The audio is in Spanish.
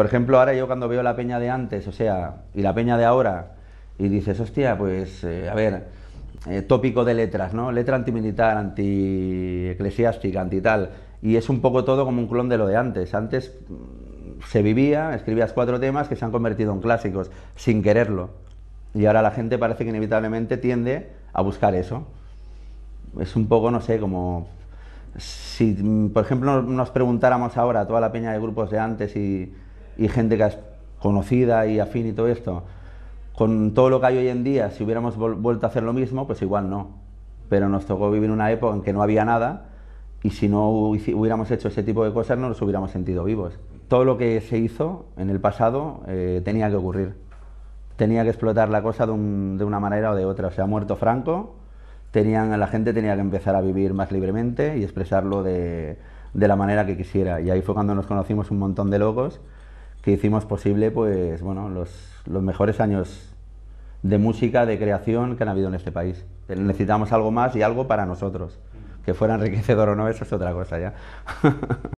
Por ejemplo, ahora yo cuando veo la peña de antes, o sea, y la peña de ahora, y dices, hostia, pues, eh, a ver, eh, tópico de letras, ¿no? Letra antimilitar, antieclesiástica, anti tal. Y es un poco todo como un clon de lo de antes. Antes mm, se vivía, escribías cuatro temas que se han convertido en clásicos, sin quererlo. Y ahora la gente parece que inevitablemente tiende a buscar eso. Es un poco, no sé, como si, mm, por ejemplo, nos preguntáramos ahora toda la peña de grupos de antes y y gente que es conocida y afín y todo esto, con todo lo que hay hoy en día, si hubiéramos vuelto a hacer lo mismo, pues igual no. Pero nos tocó vivir una época en que no había nada y si no hubiéramos hecho ese tipo de cosas no nos hubiéramos sentido vivos. Todo lo que se hizo en el pasado eh, tenía que ocurrir. Tenía que explotar la cosa de, una manera o de otra. O sea, muerto Franco, tenían, la gente tenía que empezar a vivir más libremente y expresarlo de, de la manera que quisiera. Y ahí fue cuando nos conocimos un montón de locos que hicimos posible pues, bueno, los, los mejores años de música, de creación que han habido en este país. Necesitamos algo más y algo para nosotros. Que fuera enriquecedor o no, eso es otra cosa ya.